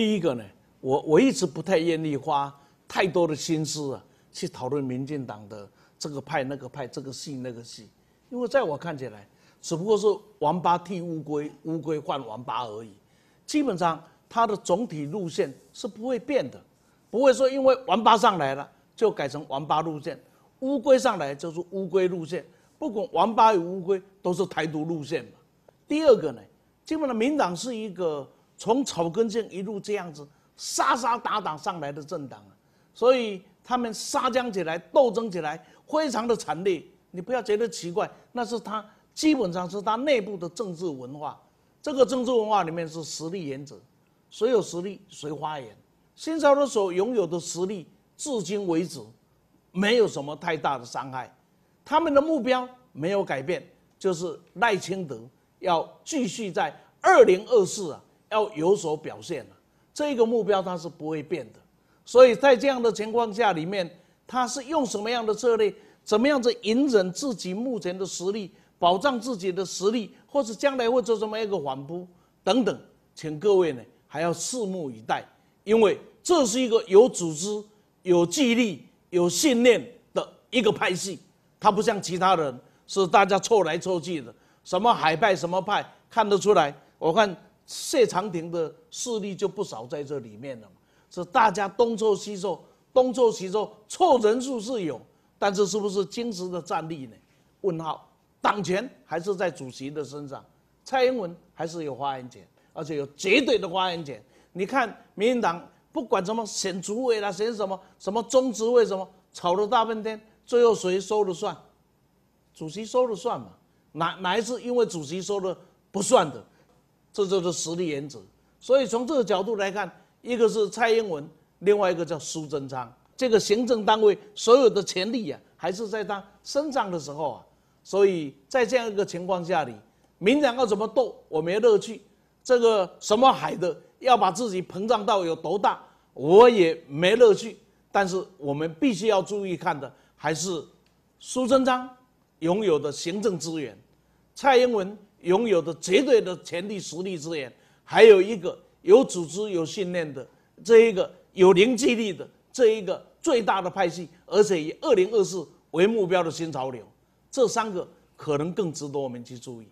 第一个呢，我我一直不太愿意花太多的心思啊，去讨论民进党的这个派那个派，这个系那个系，因为在我看起来，只不过是王八替乌龟，乌龟换王八而已。基本上，它的总体路线是不会变的，不会说因为王八上来了就改成王八路线，乌龟上来就是乌龟路线。不管王八与乌龟，都是台独路线嘛。第二个呢，基本上民党是一个。从草根性一路这样子杀杀打打上来的政党，所以他们杀将起来，斗争起来，非常的惨烈。你不要觉得奇怪，那是他基本上是他内部的政治文化。这个政治文化里面是实力原则，谁有实力谁发言。新潮的时候拥有的实力，至今为止，没有什么太大的伤害。他们的目标没有改变，就是赖清德要继续在二零二四啊。要有所表现了，这个目标它是不会变的，所以在这样的情况下里面，他是用什么样的策略，怎么样子隐忍自己目前的实力，保障自己的实力，或是将来会做什么一个反扑等等，请各位呢还要拭目以待，因为这是一个有组织、有纪律、有信念的一个派系，它不像其他人是大家凑来凑去的，什么海派什么派看得出来，我看。谢长廷的势力就不少在这里面了，是大家东凑西凑，东凑西凑，凑人数是有，但是是不是真实的战力呢？问号？党权还是在主席的身上？蔡英文还是有发言权，而且有绝对的发言权。你看，民进党不管什么选主委啦，选什么什么中执委什么，吵了大半天，最后谁说了算？主席说了算嘛？哪哪一次因为主席说了不算的？这就是实力原则，所以从这个角度来看，一个是蔡英文，另外一个叫苏贞昌，这个行政单位所有的权力啊，还是在他身上的时候啊，所以在这样一个情况下里，明党要怎么斗，我没乐趣；这个什么海的要把自己膨胀到有多大，我也没乐趣。但是我们必须要注意看的还是苏贞昌拥有的行政资源，蔡英文。拥有的绝对的权力、实力、资源，还有一个有组织、有训练的这一个有凝聚力的这一个最大的派系，而且以二零二四为目标的新潮流，这三个可能更值得我们去注意。